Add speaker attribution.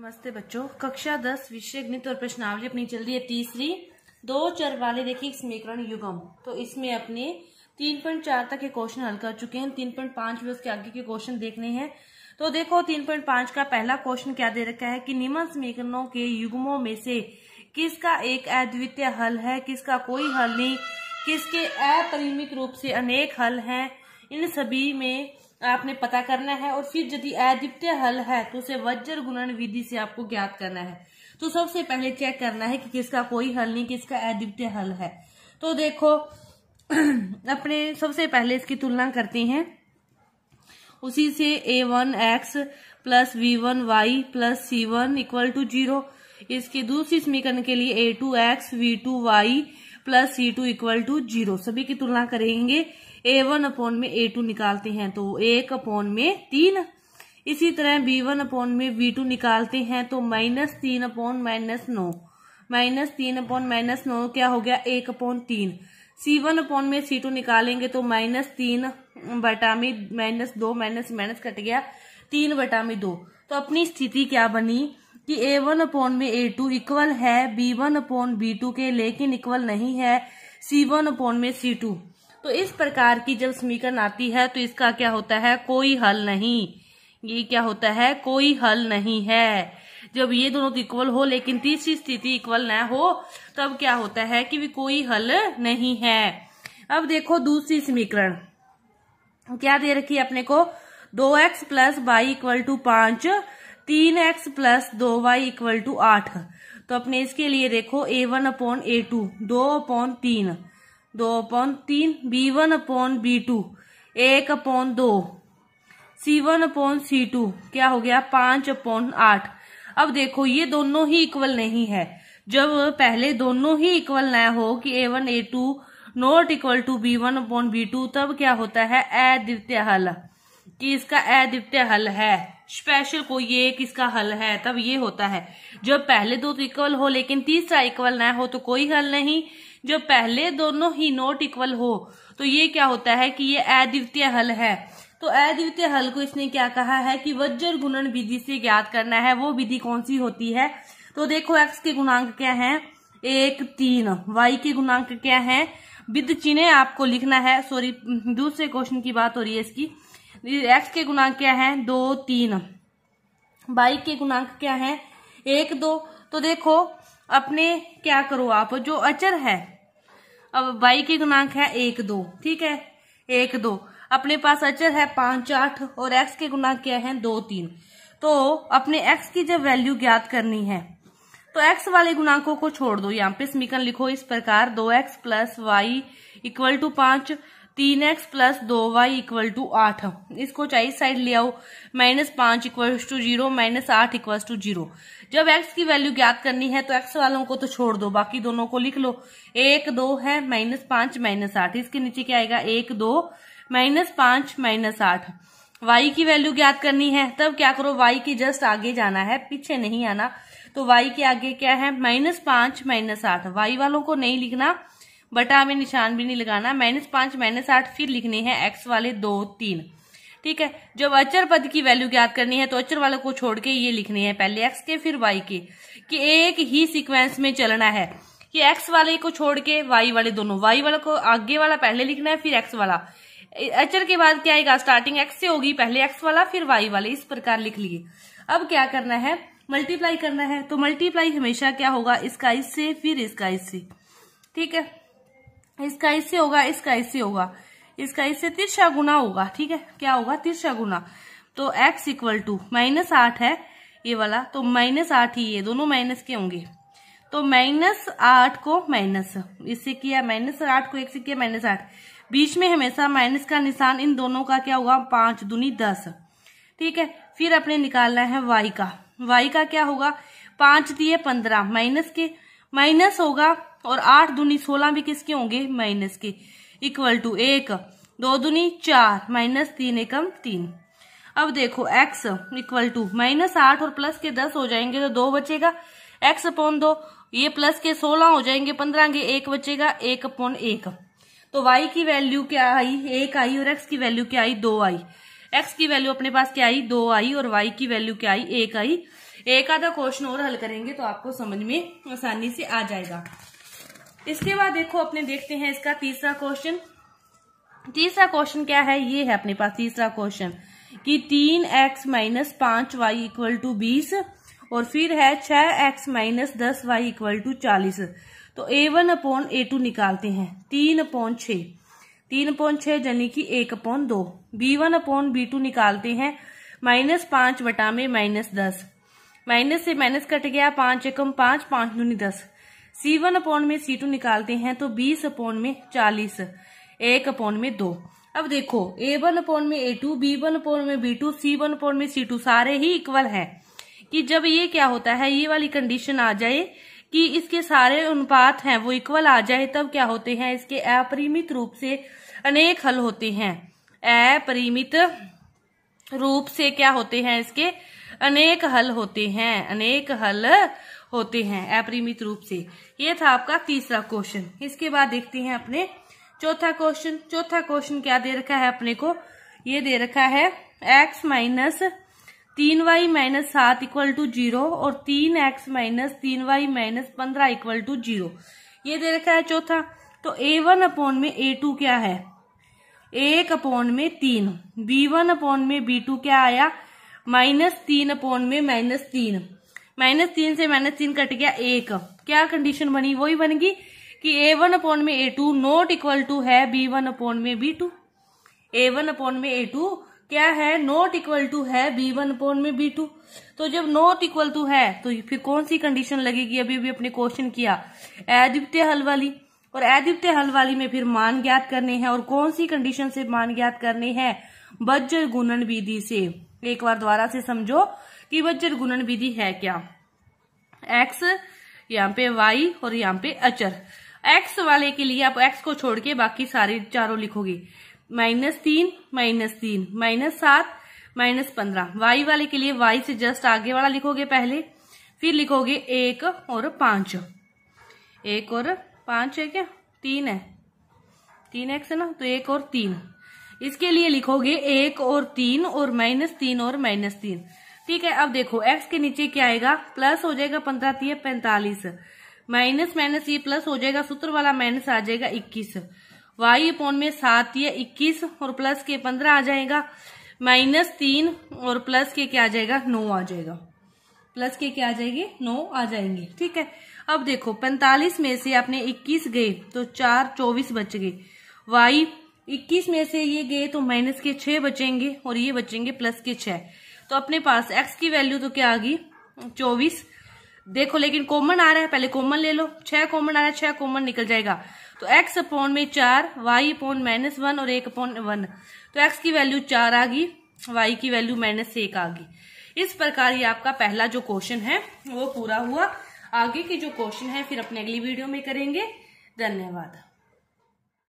Speaker 1: नमस्ते बच्चों कक्षा दस विषय गणित और प्रश्नावली अपनी चल रही है तीसरी दो चर वाले देखिए समीकरण युगम तो इसमें अपने तीन पॉइंट चार तक के क्वेश्चन हल कर चुके हैं तीन पॉइंट पांच में उसके आगे के क्वेश्चन देखने हैं तो देखो तीन पॉइंट पांच का पहला क्वेश्चन क्या दे रखा है कि निम्न समीकरणों के युगमों में से किसका एक अद्वितीय हल है किसका कोई हल नहीं किसके अपरिमित रूप से अनेक हल है इन सभी में आपने पता करना है और फिर यदि अद्वितीय हल है तो उसे वज्र गुणन विधि से आपको ज्ञात करना है तो सबसे पहले चेक करना है कि किसका कोई हल नहीं किसका अद्वितीय हल है तो देखो अपने सबसे पहले इसकी तुलना करते हैं उसी से A one X plus B one Y plus C one equal to zero इसके दूसरी समीकरण के लिए A two X B two Y plus C two equal to zero सभी की तुलना करेंगे ए वन अपॉन में ए टू निकालते हैं तो एक अपॉन में तीन इसी तरह बी वन अपॉन में बी टू निकालते हैं तो माइनस तीन अपॉन माइनस नौ माइनस तीन अपॉन माइनस नौ क्या हो गया एक अपॉन तीन सी वन अपॉन में सी टू निकालेंगे तो माइनस तीन बटा में माइनस दो माइनस माइनस कट गया तीन बटा में दो तो अपनी स्थिति क्या बनी कि ए वन अपॉन में ए टू इक्वल है B one upon B two के लेकिन इक्वल नहीं है सी वन अपॉन में सी टू तो इस प्रकार की जब समीकरण आती है तो इसका क्या होता है कोई हल नहीं ये क्या होता है कोई हल नहीं है जब ये दोनों तो इक्वल हो लेकिन तीसरी स्थिति इक्वल ना हो तब क्या होता है कि भी कोई हल नहीं है अब देखो दूसरी समीकरण क्या दे रखी है अपने को दो X plus Y equal to पांच तीन एक्स प्लस दो वाई इक्वल टू आठ तो अपने इसके लिए देखो A one upon A two दो अपॉन तीन दो अपॉन तीन B one upon B two एक अपॉन दो C one upon C two क्या हो गया पांच अपॉन आठ अब देखो ये दोनों ही इक्वल नहीं है जब पहले दोनों ही इक्वल ना हो कि A one A two not equal to B one upon B two तब क्या होता है अद्वितीय हल कि इसका अद्वितीय हल है स्पेशल को ये किसका हल है तब ये होता है जब पहले दो तो इक्वल हो लेकिन तीसरा इक्वल ना हो तो कोई हल नहीं जो पहले दोनों ही नोट इक्वल हो तो ये क्या होता है कि ये अद्वितीय हल है तो अद्वितीय हल को इसने क्या कहा है कि वज्र गुणन विधि से ज्ञात करना है वो विधि कौन सी होती है तो देखो एक्स के गुणांक क्या है एक तीन वाई के गुणांक क्या है विद चिन्ह आपको लिखना है सॉरी दूसरे क्वेश्चन की बात हो रही है इसकी एक्स के गुणांक क्या है दो तीन वाई के गुणांक क्या है एक दो तो देखो अपने क्या करो आप जो अचर है अब बाई के गुणांक है एक दो ठीक है एक दो अपने पास अचर है पांच आठ और एक्स के गुणांक क्या है दो तीन तो अपने एक्स की जब वैल्यू ज्ञात करनी है तो एक्स वाले गुणांकों को छोड़ दो यहाँ पे समीकरण लिखो इस प्रकार दो X plus Y equal to पांच तीन एक्स प्लस दो वाई इक्वल टू आठ इसको चाहिए साइड ले आओ माइनस पांच इक्वल टू जीरो माइनस आठ इक्वल टू जीरो जब एक्स की वैल्यू ज्ञात करनी है तो एक्स वालों को तो छोड़ दो बाकी दोनों को लिख लो एक दो है माइनस पांच माइनस आठ इसके नीचे क्या आएगा एक दो माइनस पांच माइनस आठ वाई की वैल्यू ज्ञात करनी है तब क्या करो वाई के जस्ट आगे जाना है पीछे नहीं आना तो वाई के आगे क्या है माइनस पांच माइनस आठ वाई वालों को नहीं लिखना बटा हमें निशान भी नहीं लगाना माइनस पांच माइनस आठ फिर लिखने हैं एक्स वाले दो तीन ठीक है जब अचर पद की वैल्यू ज्ञात करनी है तो अचर वाले को छोड़ के ये लिखने हैं पहले एक्स के फिर वाई के कि एक ही सीक्वेंस में चलना है कि एक्स वाले को छोड़ के वाई वाले दोनों वाई वाले को आगे वाला पहले लिखना है फिर एक्स वाला अचर के बाद क्या आएगा स्टार्टिंग एक्स से होगी पहले एक्स वाला फिर वाई वाले इस प्रकार लिख लिए अब क्या करना है मल्टीप्लाई करना है तो मल्टीप्लाई हमेशा क्या होगा इसका इससे फिर इसका इससे ठीक है इसका इससे होगा इसका इससे होगा इसका इससे तिरछा गुना होगा ठीक है क्या होगा तिरछा गुना तो x इक्वल टू माइनस आठ है ये वाला तो माइनस आठ ही ये दोनों माइनस के होंगे तो माइनस आठ को माइनस इससे किया माइनस आठ को एक से किया माइनस आठ बीच में हमेशा माइनस का निशान इन दोनों का क्या होगा पांच दुनी दस ठीक है फिर अपने निकालना है y का y का क्या होगा पांच दिए पंद्रह माइनस के माइनस होगा और आठ दूनी सोलह भी किसके होंगे माइनस के इक्वल टू एक दो दूनी चार माइनस तीन एकम तीन अब देखो एक्स इक्वल टू माइनस आठ और प्लस के दस हो जाएंगे तो दो बचेगा एक्स अपॉन दो ये प्लस के सोलह हो जाएंगे पंद्रह के एक बचेगा एक अपॉन एक तो वाई की वैल्यू क्या आई एक आई और एक्स की वैल्यू क्या आई दो आई एक्स की वैल्यू अपने पास क्या आई दो आई और वाई की वैल्यू क्या आई एक आई एक आधा क्वेश्चन और हल करेंगे तो आपको समझ में आसानी से आ जाएगा इसके बाद देखो अपने देखते हैं इसका तीसरा क्वेश्चन तीसरा क्वेश्चन क्या है ये है अपने पास तीसरा क्वेश्चन कि तीन एक्स माइनस पांच वाई इक्वल टू बीस और फिर है छह एक्स माइनस दस वाई इक्वल टू चालीस तो A one upon A two निकालते हैं तीन अपॉन छ तीन अपॉन छ यानी कि एक अपॉन दो B one upon B two निकालते हैं माइनस पांच वटामे माइनस दस माइनस से माइनस कट गया पांच एकम पांच पांच दूनी दस सी वन अपॉन में सी टू निकालते हैं तो बीस अपॉन में चालीस एक अपॉन में दो अब देखो ए वन अपॉन में A two B one upon में B two C one upon में सी टू सारे ही इक्वल हैं कि जब ये क्या होता है ये वाली कंडीशन आ जाए कि इसके सारे अनुपात हैं वो इक्वल आ जाए तब क्या होते हैं इसके अपरिमित रूप से अनेक हल होते हैं अपरिमित रूप से क्या होते हैं इसके अनेक हल होते हैं अनेक हल होते हैं अपरिमित रूप से ये था आपका तीसरा क्वेश्चन इसके बाद देखते हैं अपने चौथा क्वेश्चन चौथा क्वेश्चन क्या दे रखा है अपने को ये दे रखा है एक्स माइनस तीन वाई माइनस सात इक्वल टू जीरो और तीन एक्स माइनस तीन वाई माइनस पंद्रह इक्वल टू जीरो ये दे रखा है चौथा तो ए वन अपॉन में ए टू क्या है एक अपॉन में तीन बी वन अपॉन में बी टू क्या आया माइनस तीन अपॉन में माइनस तीन माइनस तीन से माइनस तीन कट गया एक क्या कंडीशन बनी वही बनेगी कि ए वन अपॉन में A two not equal to है बी वन अपॉन में B two A one upon में ए टू क्या है नॉट इक्वल टू है बी वन अपॉन में बी टू तो जब नॉट इक्वल टू है तो फिर कौन सी कंडीशन लगेगी अभी अभी अपने क्वेश्चन किया अद्वितीय हल वाली और अद्वितीय हल वाली में फिर मान ज्ञात करने हैं और कौन सी कंडीशन से मान ज्ञात करने हैं बज्जर गुणन विधि से एक बार दोबारा से समझो कि वज्र गुणन विधि है क्या एक्स यहाँ पे वाई और यहाँ पे अचर एक्स वाले के लिए आप एक्स को छोड़ के बाकी सारी चारों लिखोगे माइनस तीन माइनस तीन माइनस सात माइनस पंद्रह वाई वाले के लिए वाई से जस्ट आगे वाला लिखोगे पहले फिर लिखोगे एक और पांच एक और पांच है क्या तीन है तीन एक्स है ना तो एक और तीन इसके लिए लिखोगे एक और तीन और माइनस तीन और माइनस तीन ठीक है अब देखो एक्स के नीचे क्या आएगा प्लस हो जाएगा पंद्रह तीय पैंतालीस माइनस माइनस ये प्लस हो जाएगा सूत्र वाला माइनस आ जाएगा इक्कीस वाई अपॉन में सात या इक्कीस और प्लस के पंद्रह आ जाएगा माइनस तीन और प्लस के क्या आ जाएगा नौ आ जाएगा प्लस के क्या आ जाएगी नौ आ जाएंगे ठीक है अब देखो पैंतालीस में से आपने इक्कीस गए तो चार चौबीस बच गए वाई इक्कीस में से ये गए तो माइनस के छह बचेंगे और ये बचेंगे प्लस के छह तो अपने पास एक्स की वैल्यू तो क्या आ गई चौबीस देखो लेकिन कॉमन आ रहा है पहले कॉमन ले लो छह कॉमन आ रहा है छह कॉमन निकल जाएगा तो एक्स अपॉन में चार वाई अपॉन माइनस वन और एक अपॉन वन तो एक्स की वैल्यू चार आ गई वाई की वैल्यू माइनस एक आ गई इस प्रकार ये आपका पहला जो क्वेश्चन है वो पूरा हुआ आगे की जो क्वेश्चन है फिर अपने अगली वीडियो में करेंगे धन्यवाद